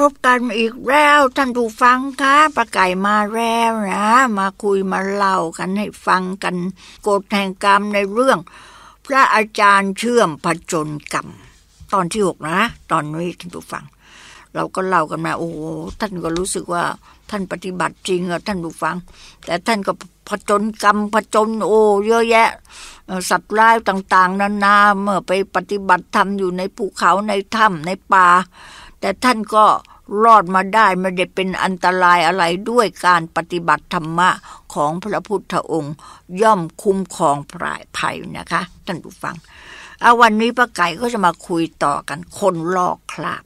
พบกันอีกแล้วท่านผู้ฟังคะประไก่มาแล้วนะ มาคุยมาเล่ากันให้ฟังกันกฎแห่งกรรมในเรื่อง พระอาจารย์เชื่อมผจญกรรม ตอนที่หกนะ ตอนนี้ท่านผู้ฟัง เราก็เล่ากันมาโอ้ท่านก็รู้สึกว่าท่านปฏิบัติจริงอะท่านผู้ฟัง แต่ท่านก็ผจญกรรมผจญโอ้เยอะแยะสัตว์ร้ายต่าง ๆนานา เมื่อไปปฏิบัติธรรมอยู่ในภูเขาในถ้ำในป่าแต่ท่านก็รอดมาได้ไม่ได้เป็นอันตรายอะไรด้วยการปฏิบัติธรรมะของพระพุทธองค์ ย่อมคุ้มครองพรายภัยนะคะ ท่านผู้ฟังเอาวันนี้ป้าไก่ก็จะมาคุยต่อกันคนลอกคราบ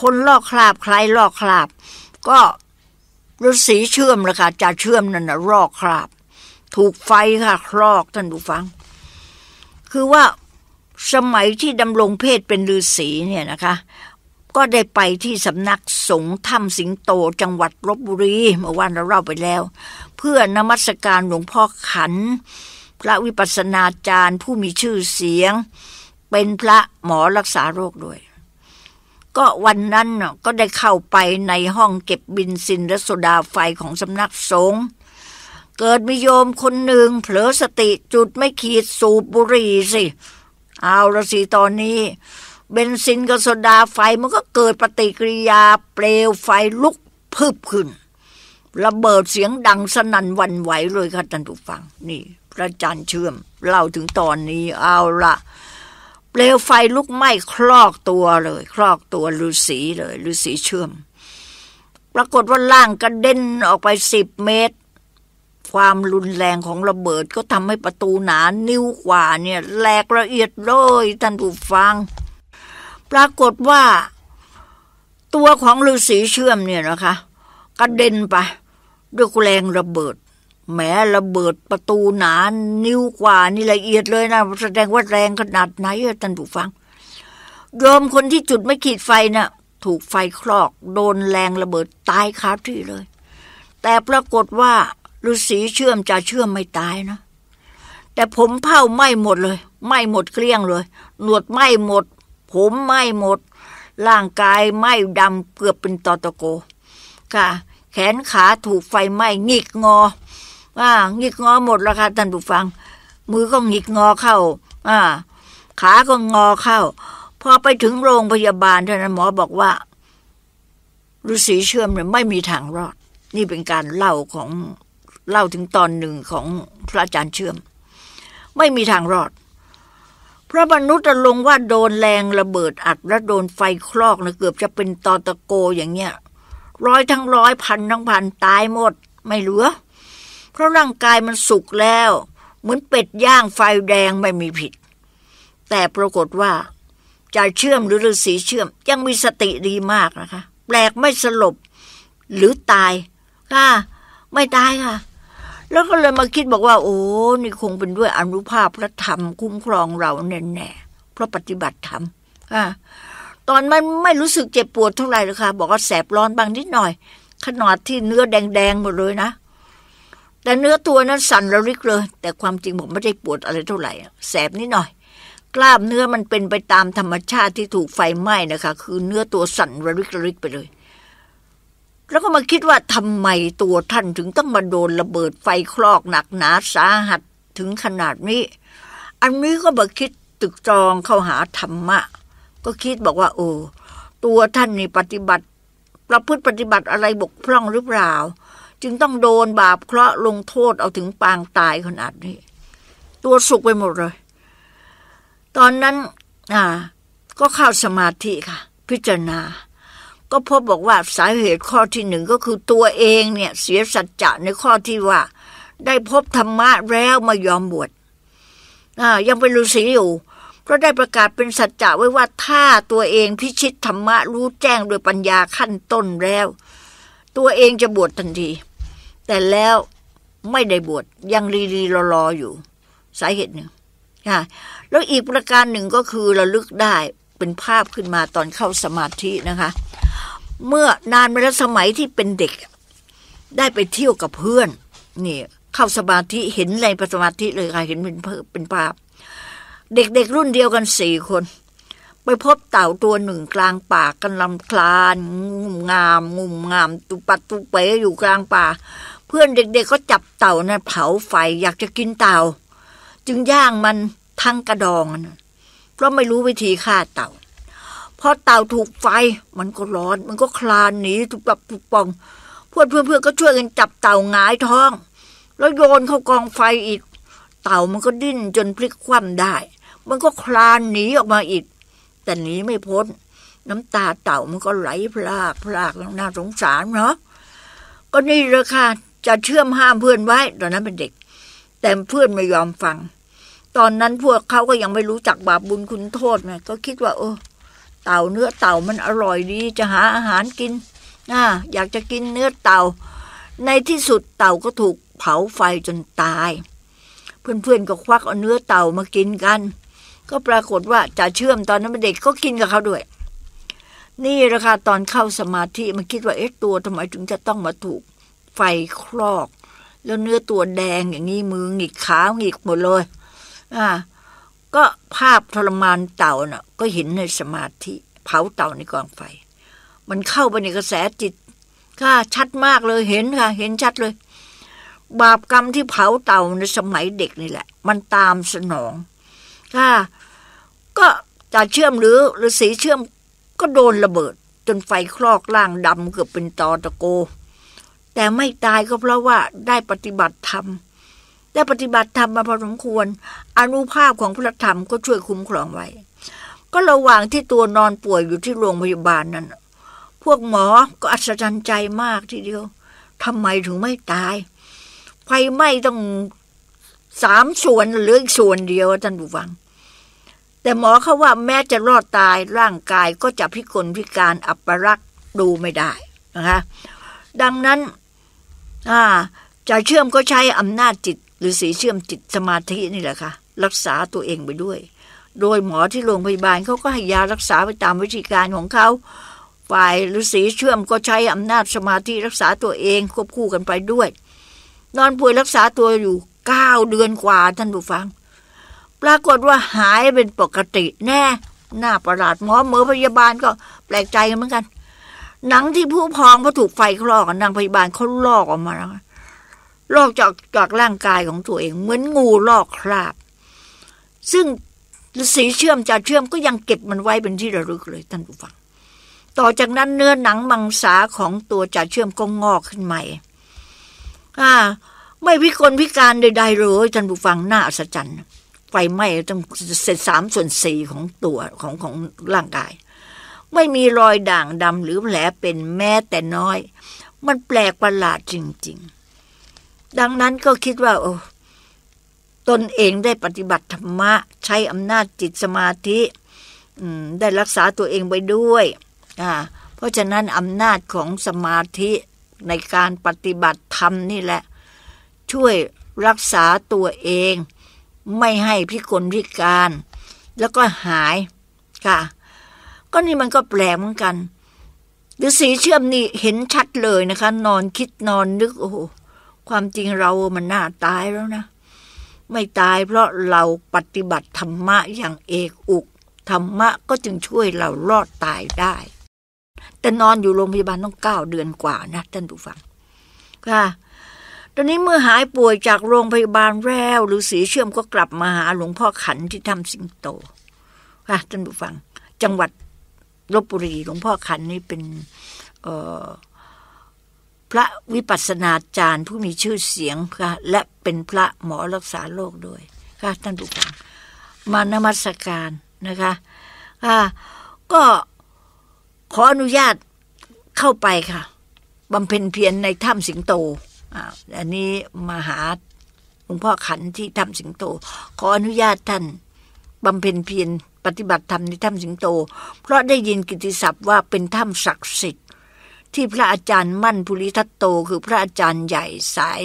คนลอกคราบใครลอกคราบ ก็ฤาษีเชื่อมละค่ะจะเชื่อมนั่นนะลอกคราบถูกไฟค่ะคลอกท่านผู้ฟัง คือว่าสมัยที่ดำรงเพศเป็นฤาษีเนี่ยนะคะก็ได้ไปที่สำนักสงฆ์ถ้ำสิงโตจังหวัดลบบุรี เมื่อวานเราเล่าไปแล้ว เพื่อนมัสการหลวงพ่อขัน พระวิปัสสนาจารย์ผู้มีชื่อเสียง เป็นพระหมอรักษาโรคด้วย ก็วันนั้นก็ได้เข้าไปในห้องเก็บบินซินและโซดาไฟของสำนักสงฆ์เกิดมีโยมคนหนึ่งเผลอสติจุดไม่ขีดสูบบุหรี่สิเอาละสิตอนนี้เบนซินกับโซดา ไฟ มันก็เกิดปฏิกิริยาเปลวไฟลุก พึบขึ้น ระเบิดเสียงดังสนั่นวันไหวเลยค่ะท่านผู้ฟัง นี่ พระจันทร์เชื่อม เล่าถึงตอนนี้เอาละเปลวไฟลุกไหม้คลอกตัวเลยคลอกตัวฤาษีเลยฤาษีเชื่อม ปรากฏว่าล่างกระเด็นออกไปสิบเมตร ความรุนแรงของระเบิดก็ทำให้ประตูหนานิ้วกว่าเนี่ย แหลกละเอียดเลยท่านผู้ฟังปรากฏว่า ตัวของฤาษีเชื่อมเนี่ยนะคะกระเด็นไปด้วยแรงระเบิด แม้ระเบิดประตูหนานนิ้วกว่านี่ละเอียดเลยนะแสดงว่าแรงขนาดไหนท่านผู้ฟังโยมคนที่จุดไม่ขีดไฟนะ่ะถูกไฟคลอก โดนแรงระเบิดตายคาที่เลย แต่ปรากฏว่าฤาษีเชื่อมจะเชื่อมไม่ตายนะ แต่ผมเผาไหม้หมดเลยไหม้หมดเกลี้ยงเลย หนวดไหม้หมดผมไหม้หมด ร่างกายไหม้ดำเกือบเป็นตอตะโกค่ะ แขนขาถูกไฟไหม้หงิกงอ่าหงิกงอหมดแล้วค่ะท่านผู้ฟัง มือก็หงิกงอเข้า อ่า ขาก็งอเข้า พอไปถึงโรงพยาบาล เท่านั้นหมอบอกว่าฤาษีเชื่อมเนี่ยไม่มีทางรอด นี่เป็นการเล่าของเล่าถึงตอนหนึ่งของพระอาจารย์เชื่อม ไม่มีทางรอดพระมนุษย์ลงว่าโดนแรงระเบิดอัดและโดนไฟคลอกนะเกือบจะเป็นตอตะโกอย่างเงี้ยร้อยทั้งร้อยพันทั้งพันตายหมดไม่เหลือ เพราะร่างกายมันสุกแล้ว เหมือนเป็ดย่างไฟแดงไม่มีผิด แต่ปรากฏว่าจะเชื่อมหรือฤาษีเชื่อมยังมีสติดีมากนะคะ แปลกไม่สลบหรือตายค่ะ ไม่ตายค่ะแล้วก็เลยมาคิดบอกว่า โอ้ นี่คงเป็นด้วยอนุภาพพระธรรมคุ้มครองเรา แน่ ๆ เพราะปฏิบัติธรรมอ่ตอนมันไม่รู้สึกเจ็บปวดเท่าไหร่เลยค่ะบอกว่าแสบร้อนบางนิดหน่อย ขนาดที่เนื้อแดงๆหมดเลยนะ แต่เนื้อตัวนั้นสั่นระริกเลย แต่ความจริงผมไม่ได้ปวดอะไรเท่าไหร่ แสบนิดหน่อย กล้ามเนื้อมันเป็นไปตามธรรมชาติที่ถูกไฟไหม้นะคะ คือเนื้อตัวสั่นระริกระริกไปเลยแล้วก็มาคิดว่าทำไมตัวท่านถึงต้องมาโดนระเบิดไฟคลอกหนักหนาสาหัสถึงขนาดนี้ อันนี้ก็มาคิดตึกจองเข้าหาธรรมะ ก็คิดบอกว่าโอ้ตัวท่านนี่ปฏิบัติ ประพฤติปฏิบัติอะไรบกพร่องหรือเปล่า จึงต้องโดนบาปเคราะห์ลงโทษเอาถึงปางตายขนาดนี้ ตัวสุกไปหมดเลย ตอนนั้นอ่า ก็เข้าสมาธิค่ะ พิจารณาก็พบบอกว่าสาเหตุข้อที่หนึ่งก็คือตัวเองเนี่ย เสียสัจจะในข้อที่ว่า ได้พบธรรมะแล้วมายอมบวชยังเป็นฤาษีอยู่เพราะได้ประกาศเป็นสัจจะไว้ว่าถ้าตัวเองพิชิตธรรมะรู้แจ้งโดยปัญญาขั้นต้นแล้ว ตัวเองจะบวชทันที แต่แล้วไม่ได้บวชยังรีรีรอรออยู่ สาเหตุหนึ่งค่ะแล้วอีกประการหนึ่งก็คือระลึกได้เป็นภาพขึ้นมาตอนเข้าสมาธินะคะเมื่อนานมาแล้วสมัยที่เป็นเด็ก ได้ไปเที่ยวกับเพื่อนนี่เข้า สมาธิเห็นอะไรประสมาธิเลยค่ะเห็นเป็นเป็นภาพเด็กๆรุ่นเดียวกันสี่คน ไปพบเต่าตัวหนึ่งกลางป่ากันลำคลานงุ่มงามงุ่มงาม ตุปัดตุเป๋อยู่กลางป่า เพื่อนเด็กๆก็จับเต่านะ่ะเผาไฟ อยากจะกินเต่า จึงย่างมันทั้งกระดองนะเพราะไม่รู้วิธีฆ่าเต่าพอเต่าถูกไฟ มันก็ร้อน มันก็คลานหนีถูกปับถูกปองพวกเพื่อนๆก็ช่วยกันจับเต่าหงายท้อง แล้วโยนเข้ากองไฟอีก เต่ามันก็ดิ้นจนพลิกคว่ำได้ มันก็คลานหนีออกมาอีก แต่หนีไม่พ้นน้ำตาเต่ามันก็ไหลพลากพลากล้น่าสงสารเนาะก็นี่ละค่ะจะเชื่อมห้ามเพื่อนไว้ ตอนนั้นเป็นเด็ก แต่เพื่อนไม่ยอมฟัง ตอนนั้นพวกเขาก็ยังไม่รู้จักบาปบุญคุณโทษนะก็คิดว่าเออเต่าเนื้อเต่ามันอร่อยดีจะหาอาหารกินน่า อยากจะกินเนื้อเต่า ในที่สุดเต่าก็ถูกเผาไฟจนตาย เพื่อนๆก็ควักเอาเนื้อเต่ามากินกัน ก็ปรากฏว่าจะเชื่อมตอนนั้นเด็กก็กินกับเขาด้วย นี่ราคาตอนเข้าสมาธิมันคิดว่าเอ๊ะตัวทำไมถึงจะต้องมาถูกไฟคลอก แล้วเนื้อตัวแดงอย่างนี้มือหงิกขาวหงิกหมดเลย อ่าก็ภาพทรมานเต่าน่ะ ก็เห็นในสมาธิ เผาเต่าในกองไฟ มันเข้าไปในกระแสจิตค่ะชัดมากเลยเห็นค่ะเห็นชัดเลย บาปกรรมที่เผาเต่าในสมัยเด็กนี่แหละ มันตามสนองค่ะก็จะเชื่อมหรือหรือสีเชื่อมก็โดนระเบิด จนไฟคลอกล่างดำเกือบเป็นตอตะโก แต่ไม่ตายก็เพราะว่าได้ปฏิบัติธรรมและปฏิบัติธรรมมาพอสมควรอนุภาพของพระธรรมก็ช่วยคุ้มครองไว้ ก็ระหว่างที่ตัวนอนป่วยอยู่ที่โรงพยาบาลนั้นพวกหมอก็อัศจรรย์ใจมากทีเดียวทำไมถึงไม่ตายไฟไหม้ต้องสามส่วนเหลืออีกส่วนเดียวท่านผู้ฟัง แต่หมอเขาว่าแม้จะรอดตายร่างกายก็จะพิกลพิการอับปรักดูไม่ได้นะคะดังนั้นจะเชื่อมก็ใช้อำนาจจิตฤอสีเชื่อมจิตสมาธินี่แหละค่ะรักษาตัวเองไปด้วย โดยหมอที่โรงพยาบาลเขาก็ให้ยารักษาไปตามวิธีการของเขาฝ่ายฤาษีเชื่อมก็ใช้อำนาจสมาธิรักษาตัวเองควบคู่กันไปด้วย นอนป่วยรักษาตัวอยู่เก้าเดือนกว่าท่านผู้ฟัง ปรากฏว่าหายเป็นปกติแน่หน้าประหลาดหมอเมือพยาบาลก็แปลกใจกันเหมือนกัน หนังที่ผู้พองพอถูกไฟคลอกนางพยาบาลเขาลอกออกมาแล้วลอกจากจากร่างกายของตัวเองเหมือนงูลอกคราบ ซึ่งสีเชื่อมจะเชื่อมก็ยังเก็บมันไว้เป็นที่ระลึกเลย ท่านผู้ฟัง ต่อจากนั้นเนื้อหนังมังสาของตัวจากเชื่อมก็งอกขึ้นใหม่อ่าไม่พิกลพิการใดๆเลยท่านผู้ฟังน่าอัศจรรย์ไฟไหม้ต้องเ็จสามส่วนสี่ของตัวของของร่างกาย ไม่มีรอยด่างดำหรือแผลเป็นแม้แต่น้อย มันแปลกประหลาดจริง ๆดังนั้นก็คิดว่า โอ้ตนเองได้ปฏิบัติธรรมะ ใช้อำนาจจิตสมาธิได้รักษาตัวเองไปด้วยเพราะฉะนั้นอำนาจของสมาธิในการปฏิบัติธรรมนี่แหละ ช่วยรักษาตัวเอง ไม่ให้พิกลพิการแล้วก็หายค่ะ ก็นี่มันก็แปลเหมือนกันฤอสีเชื่อมนี่เห็นชัดเลยนะคะ นอนคิดนอนนึกโอ้โหความจริงเรามันน่าตายแล้วนะ ไม่ตายเพราะเราปฏิบัติธรรมะอย่างเอกอุก ธรรมะก็จึงช่วยเรารอดตายได้ แต่นอนอยู่โรงพยาบาลต้องเก้าเดือนกว่านะท่านผู้ฟังค่ะตอนนี้เมื่อหายป่วยจากโรงพยาบาลแล้วหรือสีเชื่อมก็กลับมาหา หลวงพ่อขันที่ทำสิงโต ค่ะท่านผู้ฟัง จังหวัดลบบุรี หลวงพ่อขันนี่เป็น เอ่อพระวิปัสสนาจารย์ผู้มีชื่อเสียงค่ะและเป็นพระหมอรักษาโรคด้วยค่ะท่านผู้ฟังมานมัสการนะคะค่ะก็ขออนุญาตเข้าไปค่ะบำเพ็ญเพียรในถ้ำสิงโตอันนี้มาหาหลวงพ่อขันที่ถ้ำสิงโต ขออนุญาตท่านบำเพ็ญเพียรปฏิบัติธรรมในถ้ำสิงโต เพราะได้ยินกิติศัพท์ว่าเป็นถ้ำศักดิ์สิทธิ์ที่พระอาจารย์มั่นภูริทัตโต คือพระอาจารย์ใหญ่สาย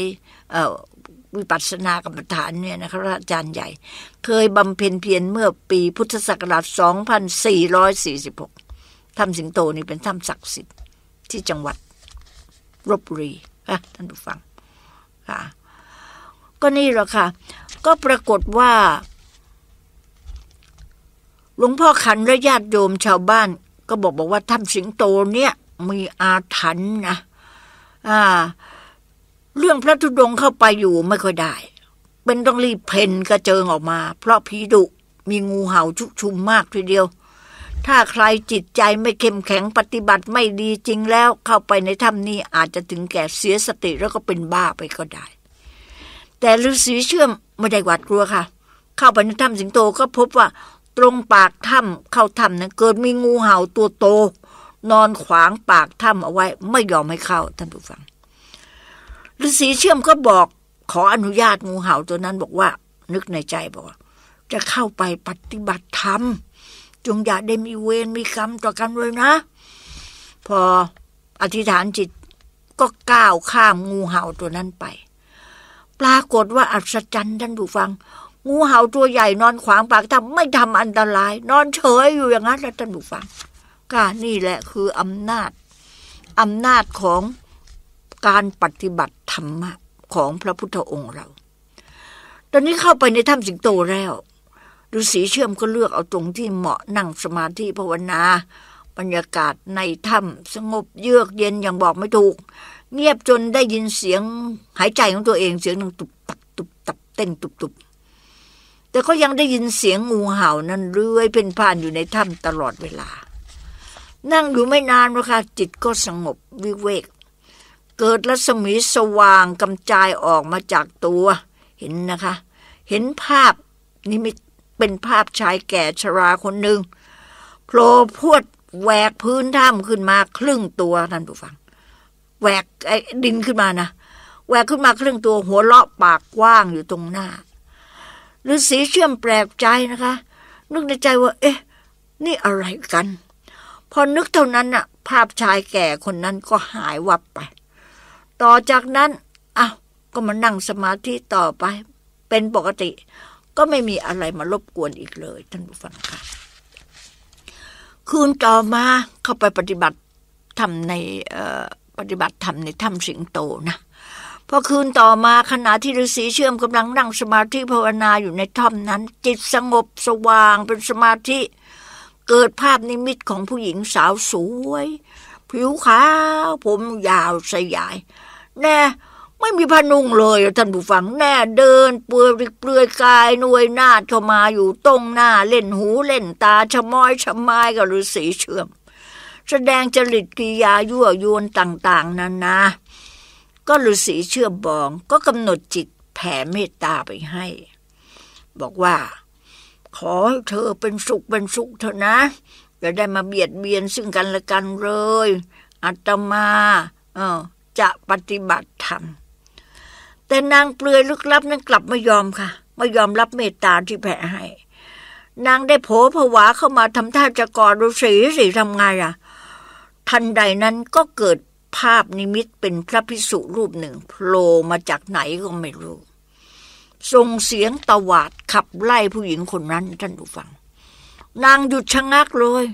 วิปัสสนากรรมฐานเนี่ยนะครับพระอาจารย์ใหญ่ เคยบำเพ็ญเพียรเมื่อปีพุทธศักราช2446ถ้ำสิงโตนี่เป็นถ้ำศักดิ์สิทธิ์ ที่จังหวัดรบบุรีค่ะ ท่านผู้ฟัง ค่ะ ก็นี่แหละค่ะก็ปรากฏว่า หลวงพ่อขันและญาติโยมชาวบ้าน ก็บอกบอกว่าถ้ำสิงโตเนี่ยมีอาถรรพ์นะอ่า เรื่องพระธุดงเข้าไปอยู่ไม่ค่อยได้ เป็นต้องรีบเพนกระเจิงออกมา เพราะผีดุมีงูเห่าชุกชุมมากทีเดียว ถ้าใครจิตใจไม่เข้มแข็งปฏิบัติไม่ดีจริงแล้วเข้าไปในถ้ำนี้อาจจะถึงแก่เสียสติแล้วก็เป็นบ้าไปก็ได้ แต่ฤาษีเชื่อมไม่ได้หวาดกลัวค่ะ เข้าไปในถ้ำสิงโตก็พบว่าตรงปากถ้ำเข้าถ้ำนั้นเกิดมีงูเห่าตัวโตนอนขวางปากถ้ำเอาไว้ไม่ยอมให้เข้าท่านผู้ฟังฤาษีเชื่อมก็บอกขออนุญาตงูเห่าตัวนั้นบอกว่า นึกในใจบอกว่าจะเข้าไปปฏิบัติธรรมจงอย่าได้มีเวรมีกรรมต่อกันเลยนะ พออธิษฐานจิตก็ก้าวข้ามงูเห่าตัวนั้นไป ปรากฏว่าอัศจรรย์ท่านผู้ฟัง งูเห่าตัวใหญ่ นอนขวางปากทำไม่ทำอันตราย นอนเฉยอยู่อย่างนั้นแล้วท่านผู้ฟังการนี่แหละคืออำนาจอำนาจของการปฏิบัติธรรมะของพระพุทธองค์เรา ตอนนี้เข้าไปในถ้ำสิงโตแล้วฤาษีเชื่อมก็เลือกเอาตรงที่เหมาะนั่งสมาธิภาวนาบรรยากาศในถ้ำสงบเยือกเย็นอย่างบอกไม่ถูก เงียบจนได้ยินเสียงหายใจของตัวเองเสียงนึ่งตุบตับตุบตับเต้นตุบตุบแต่ก็ยังได้ยินเสียงงูเห่านั้นเลื้อยเป็นผ่านอยู่ในถ้ำตลอดเวลานั่งอยู่ไม่นานนะคะจิตก็สงบวิเวก เกิดรัศมีสว่างกำจายออกมาจากตัว เห็นนะคะ เห็นภาพนิมิตเป็นภาพชายแก่ชราคนหนึ่งโผล่พวดแหวกพื้นถ้ำขึ้นมาครึ่งตัวท่านผู้ฟังแหวกไอ้ดินขึ้นมานะแหวกขึ้นมาครึ่งตัวหัวเลาะปากกว้างอยู่ตรงหน้าฤาษีเชื่อมแปลกใจนะคะ นึกในใจว่า เอ๊ะ นี่อะไรกันพอนึกเท่านั้นน่ะภาพชายแก่คนนั้นก็หายวับไป ต่อจากนั้นเอ้าก็มานั่งสมาธิต่อไปเป็นปกติ ก็ไม่มีอะไรมารบกวนอีกเลยท่านผู้ฟังค่ะคืนต่อมาเข้าไปปฏิบัติทำในปฏิบัติธรรมในถ้ำสิงโตนะพอคืนต่อมาขณะที่ฤาษีเชื่อมกำลังนั่งสมาธิภาวนาอยู่ในถ้ำนั้น จิตสงบสว่างเป็นสมาธิเกิดภาพนิมิตของผู้หญิงสาวสวย ผิวขาว ผมยาวสยาย แน่ ไม่มีผ้านุ่งเลย ท่านผู้ฟังแน่เดิน เปลือยเปลือยกายนวยหน้าเข้ามาอยู่ตรงหน้า เล่นหูเล่นตาชะม้อยชะมายกับฤาษีเชื่อม แสดงจริตกิยายั่วยวนต่าง ๆนั่นนะก็ฤาษีเชื่อมบอง ก็กำหนดจิตแผ่เมตตาไปให้ บอกว่าขอให้เธอเป็นสุขเป็นสุขเถอะนะอย่าได้มาเบียดเบียนซึ่งกันและกันเลยอาตมาจะปฏิบัติธรรม แต่นางเปลือยลึกลับนั้นกลับไม่ยอมค่ะไม่ยอมรับเมตตาที่แผ่ให้ นางได้โผผวาเข้ามาทำท่าจะกอดฤาษีสีทำไงอ่ะ ทันใดนั้นก็เกิดภาพนิมิตเป็นพระพิสุรูปหนึ่งโผล่มาจากไหนก็ไม่รู้ส่งเสียงตวาดขับไล่ผู้หญิงคนนั้นท่านผู้ฟัง นางหยุดชะงักเลย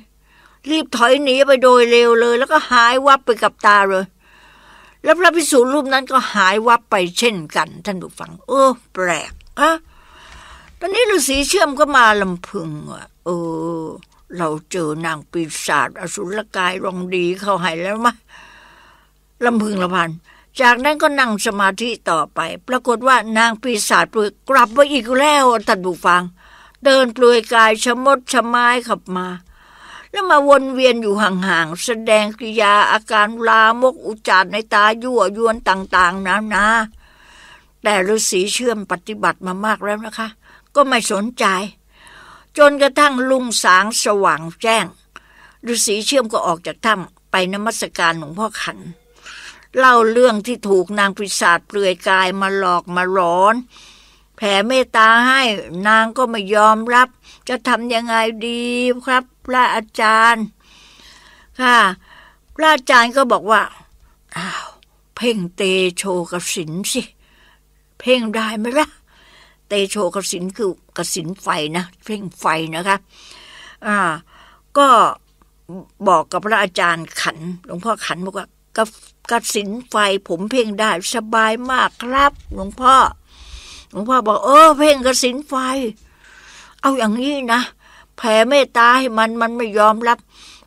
รีบถอยหนีไปโดยเร็วเลย แล้วก็หายวับไปกับตาเลย แล้วพระพิสุรูปนั้นก็หายวับไปเช่นกัน ท่านผู้ฟัง เออแปลกอะตอนนี้ฤาษีเชื่อมก็มาลำพึงอ่ะเออ เราเจอนางปีศาจอสุรกายรองดีเข้าหายแล้วมะ ลำพึงละพันธจากนั้นก็นั่งสมาธิต่อไป ปรากฏว่านางปีศาจปลุยกลับมาอีกแล้วท่านผู้ฟัง เดินปลุยกายชะมดชะไม้ขับมา แล้วมาวนเวียนอยู่ห่างๆแสดงกิยาอาการลามกอุจารในตายั่วยวนต่าง ๆนานา แต่ฤาษีเชื่อมปฏิบัติมามากแล้วนะคะ ก็ไม่สนใจ จนกระทั่งลุงสางสว่างแจ้งฤาษีเชื่อมก็ออกจากถ้ำไปนมัสการหลวงพ่อขันเล่าเรื่องที่ถูกนางปิศาจเปลือยกายมาหลอกมาหลอน แผ่เมตตาให้นางก็ไม่ยอมรับ จะทำยังไงดีครับพระอาจารย์ค่ะพระอาจารย์ก็บอกว่าอ้าว เพ่งเตโชกสินสิเพ่งได้ไหมละ่ะ เตโชกสินคือกสินไฟนะเพ่งไฟนะคะ อ่า ก็บอกกับพระอาจารย์ขันหลวงพ่อขันบอกว่ากกระสินไฟผมเพ่งได้สบายมากครับหลวงพ่อหลวงพ่อบอกเออ เพ่งกระสินไฟ เอาอย่างนี้นะ แผ่เมตตาให้มันมันไม่ยอมรับ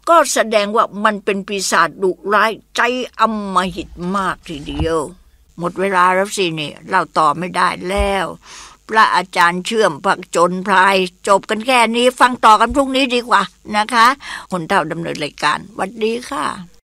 ก็แสดงว่ามันเป็นปีศาจดุร้ายใจอำมหิตมากทีเดียว หมดเวลาแล้วสิเนี่ยเราต่อไม่ได้แล้ว พระอาจารย์เชื่อมผักจนพลาย จบกันแค่นี้ ฟังต่อกันพรุ่งนี้ดีกว่านะคะคนเท่าดำเนินรายการวัสดีค่ะ